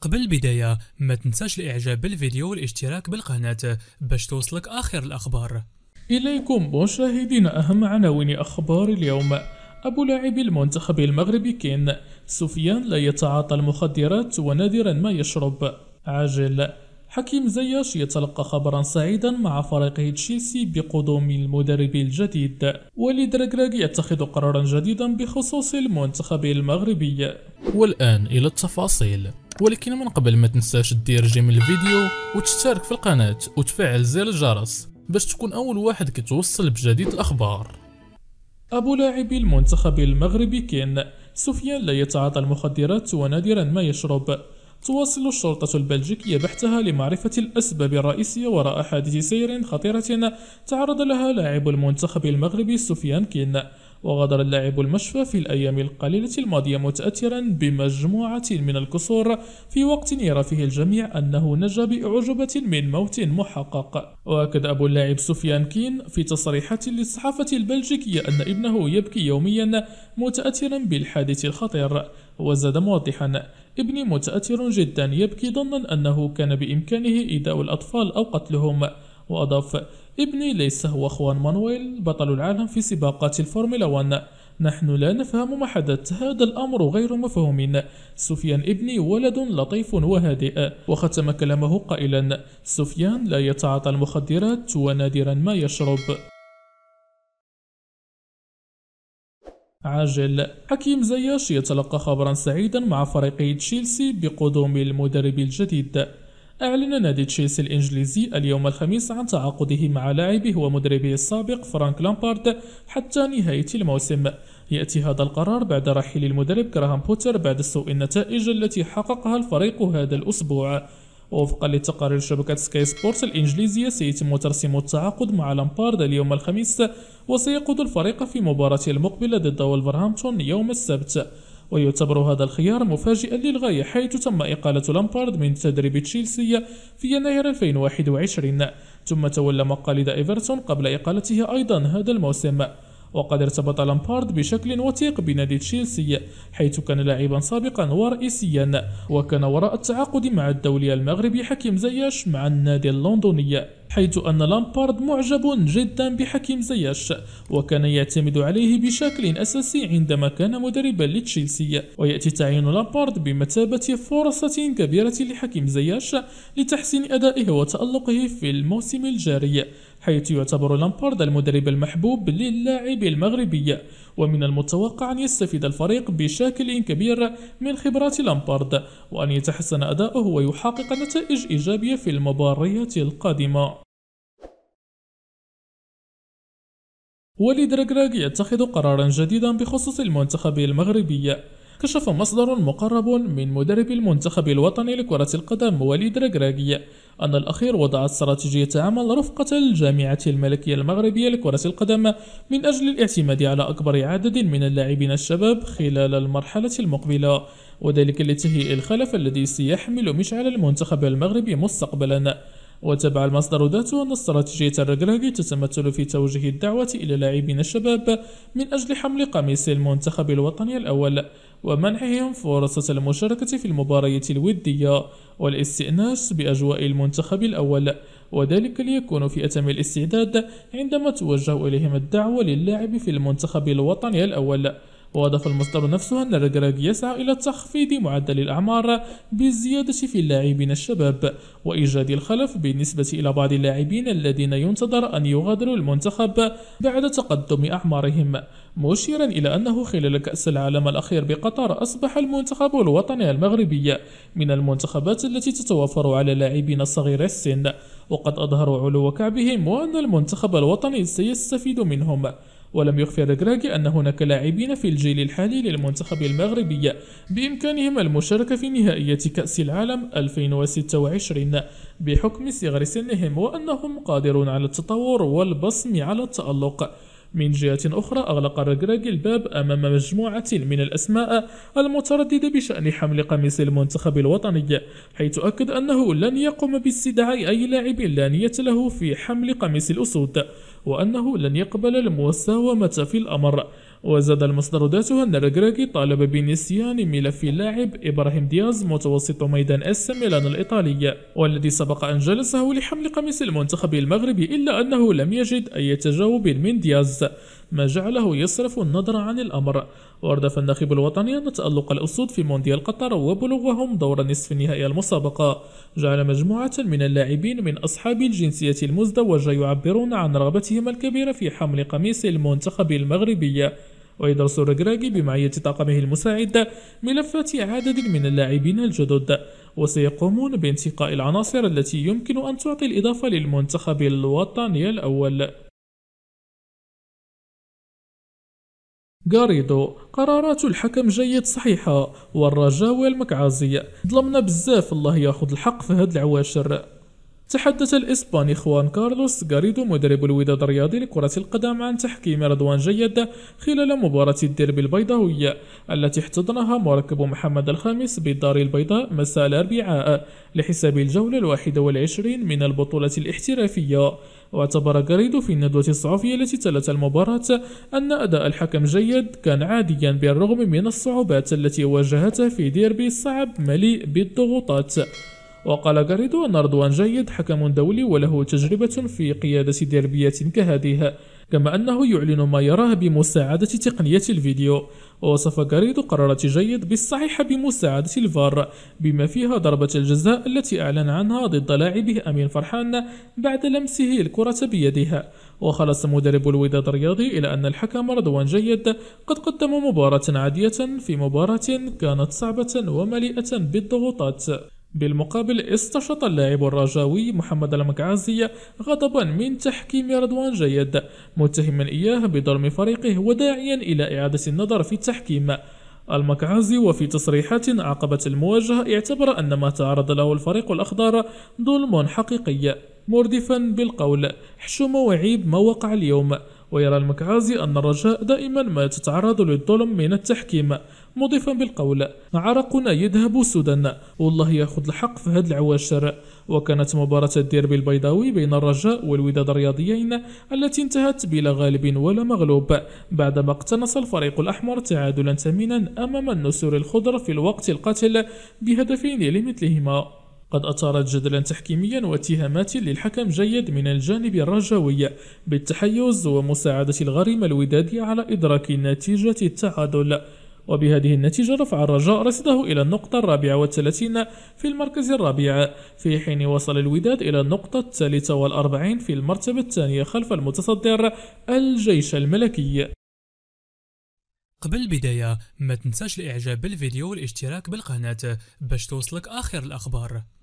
قبل البداية ما تنساش الاعجاب بالفيديو والاشتراك بالقناة باش توصلك اخر الاخبار اليكم مشاهدين اهم عناوين اخبار اليوم أبو لاعب المنتخب المغربي كين سفيان لا يتعاطى المخدرات ونادرا ما يشرب عاجل حكيم زياش يتلقى خبرا سعيدا مع فريقه تشيلسي بقدوم المدرب الجديد وليد راكراك يتخذ قرارا جديدا بخصوص المنتخب المغربي والآن إلى التفاصيل ولكن من قبل ما تنساش دير جيم الفيديو وتشترك في القناة وتفعل زر الجرس باش تكون أول واحد كتوصل بجديد الأخبار أبو لاعبي المنتخب المغربي كين سفيان لا يتعاطى المخدرات ونادرا ما يشرب تواصل الشرطة البلجيكية بحثها لمعرفة الأسباب الرئيسية وراء حادث سير خطيرة تعرض لها لاعب المنتخب المغربي سفيان كين وغادر اللاعب المشفى في الأيام القليلة الماضية متأثرا بمجموعة من الكسور في وقت يرى فيه الجميع أنه نجا بأعجبة من موت محقق وأكد أبو اللاعب سفيان كين في تصريحات للصحافة البلجيكية أن ابنه يبكي يوميا متأثرا بالحادث الخطير وزاد موضحا ابني متأثر جدا يبكي ظنا أنه كان بإمكانه إيذاء الأطفال أو قتلهم وأضاف ابني ليس هو خوان مانويل بطل العالم في سباقات الفورمولا 1 نحن لا نفهم ما حدث هذا الأمر غير مفهوم سفيان ابني ولد لطيف وهادئ وختم كلامه قائلا سفيان لا يتعاطى المخدرات ونادرا ما يشرب عاجل حكيم زياش يتلقى خبرا سعيدا مع فريق تشيلسي بقدوم المدرب الجديد أعلن نادي تشيلسي الإنجليزي اليوم الخميس عن تعاقده مع لاعبه ومدربه السابق فرانك لامبارد حتى نهاية الموسم يأتي هذا القرار بعد رحيل المدرب كراهام بوتر بعد سوء النتائج التي حققها الفريق هذا الأسبوع وفقا لتقارير شبكة سكاي سبورت الإنجليزية سيتم ترسيم التعاقد مع لامبارد اليوم الخميس وسيقود الفريق في مباراة المقبلة ضد ولفرهامبتون يوم السبت ويعتبر هذا الخيار مفاجئا للغاية حيث تم إقالة لامبارد من تدريب تشيلسي في يناير 2021 ثم تولى مقاليد إيفرتون قبل إقالته أيضا هذا الموسم وقد ارتبط لامبارد بشكل وثيق بنادي تشيلسي حيث كان لاعبا سابقا ورئيسيا وكان وراء التعاقد مع الدولي المغربي حكيم زياش مع النادي اللندني حيث أن لامبارد معجب جدا بحكيم زياش وكان يعتمد عليه بشكل أساسي عندما كان مدربا لتشيلسي ويأتي تعيين لامبارد بمثابة فرصة كبيرة لحكيم زياش لتحسين أدائه وتألقه في الموسم الجاري حيث يعتبر لامبارد المدرب المحبوب للاعب المغربي ومن المتوقع أن يستفيد الفريق بشكل كبير من خبرات لامبارد وأن يتحسن أداؤه ويحقق نتائج إيجابية في المباريات القادمة وليد ركراك يتخذ قرارا جديدا بخصوص المنتخب المغربي كشف مصدر مقرب من مدرب المنتخب الوطني لكرة القدم وليد ركراك أن الأخير وضع استراتيجية عمل رفقة الجامعة الملكية المغربية لكرة القدم من أجل الاعتماد على أكبر عدد من اللاعبين الشباب خلال المرحلة المقبلة وذلك لتهيئ الخلف الذي سيحمل مشعل المنتخب المغربي مستقبلا وتبع المصدر ذاته أن استراتيجية الركراكي تتمثل في توجيه الدعوة إلى لاعبين الشباب من أجل حمل قميص المنتخب الوطني الأول ومنحهم فرصة المشاركة في المباريات الودية والاستئناس بأجواء المنتخب الأول وذلك ليكون في أتم الاستعداد عندما توجه إليهم الدعوة للاعب في المنتخب الوطني الأول وأضاف المصدر نفسه أن الرجراج يسعى إلى تخفيض معدل الأعمار بالزيادة في اللاعبين الشباب وإيجاد الخلف بالنسبة إلى بعض اللاعبين الذين ينتظر أن يغادروا المنتخب بعد تقدم أعمارهم مشيرا إلى أنه خلال كأس العالم الأخير بقطر أصبح المنتخب الوطني المغربي من المنتخبات التي تتوفر على لاعبين صغير السن وقد أظهروا علو كعبهم وأن المنتخب الوطني سيستفيد منهم ولم يخفي غراغي أن هناك لاعبين في الجيل الحالي للمنتخب المغربي بإمكانهم المشاركة في نهائية كأس العالم 2026 بحكم صغر سنهم وأنهم قادرون على التطور والبصم على التألق من جهة أخرى أغلق رجراجي الباب أمام مجموعة من الأسماء المترددة بشأن حمل قميص المنتخب الوطني حيث أكد أنه لن يقوم باستدعاء أي لاعب لا نية له في حمل قميص الأسود وأنه لن يقبل المساومة في الأمر وزاد المصدر ذاته أن الجراجي طالب بنسيان ملف اللاعب إبراهيم دياز متوسط ميدان اس ميلان الإيطالي والذي سبق أن جلسه لحمل قميص المنتخب المغربي إلا أنه لم يجد أي تجاوب من دياز ما جعله يصرف النظر عن الأمر وأردف الناخب الوطني أن تألق الأسود في مونديال قطر وبلوغهم دور نصف نهائي المسابقة جعل مجموعة من اللاعبين من أصحاب الجنسية المزدوجة يعبرون عن رغبتهم الكبيرة في حمل قميص المنتخب المغربي ويدرس رجراجي بمعية طاقمه المساعد ملفات عدد من اللاعبين الجدد وسيقومون بانتقاء العناصر التي يمكن أن تعطي الإضافة للمنتخب الوطني الأول غاريدو قرارات الحكم جيد صحيحة والرجاء المكعازي ظلمنا بزاف الله ياخذ الحق في هاد العواشر تحدث الإسباني خوان كارلوس غاريدو مدرب الوداد الرياضي لكرة القدم عن تحكيم رضوان جيد خلال مباراة الديربي البيضاوي التي احتضنها مركب محمد الخامس بالدار البيضاء مساء الأربعاء لحساب الجولة الواحدة والعشرين من البطولة الاحترافية واعتبر غاريدو في الندوة الصحفية التي تلت المباراة أن أداء الحكم جيد كان عاديا بالرغم من الصعوبات التي واجهته في ديربي صعب مليء بالضغوطات وقال غاريدو أن رضوان جيد حكم دولي وله تجربة في قيادة دربية كهذه كما أنه يعلن ما يراه بمساعدة تقنية الفيديو ووصف غاريدو قرارات جيد بالصحيح بمساعدة الفار بما فيها ضربة الجزاء التي أعلن عنها ضد لاعبه أمين فرحان بعد لمسه الكرة بيدها وخلص مدرب الوداد الرياضي إلى أن الحكم رضوان جيد قد قدم مباراة عادية في مباراة كانت صعبة ومليئة بالضغوطات بالمقابل استشط اللاعب الرجاوي محمد المكعازي غضبا من تحكيم رضوان جيد متهما إياه بظلم فريقه وداعيا إلى إعادة النظر في التحكيم المكعازي وفي تصريحات عقبت المواجهة اعتبر أن ما تعرض له الفريق الأخضر ظلم حقيقي مردفا بالقول حشم وعيب ما وقع اليوم ويرى المكعازي أن الرجاء دائما ما تتعرض للظلم من التحكيم مضيفا بالقول عرقنا يذهب سدى والله ياخذ الحق في هاد العواشر وكانت مباراة الديربي البيضاوي بين الرجاء والوداد الرياضيين التي انتهت بلا غالب ولا مغلوب بعدما اقتنص الفريق الأحمر تعادلا ثمينا أمام النسور الخضر في الوقت القاتل بهدفين لمثلهما قد أثارت جدلا تحكيميا واتهامات للحكم جيد من الجانب الرجوي بالتحيز ومساعدة الغريم الودادي على إدراك نتيجة التعادل وبهذه النتيجة رفع الرجاء رصده إلى النقطة الرابعة والثلاثين في المركز الرابع في حين وصل الوداد إلى النقطة الثالثة والأربعين في المرتبة الثانية خلف المتصدر الجيش الملكي قبل البداية ما تنساش الإعجاب بالفيديو والاشتراك بالقناة باش توصلك آخر الأخبار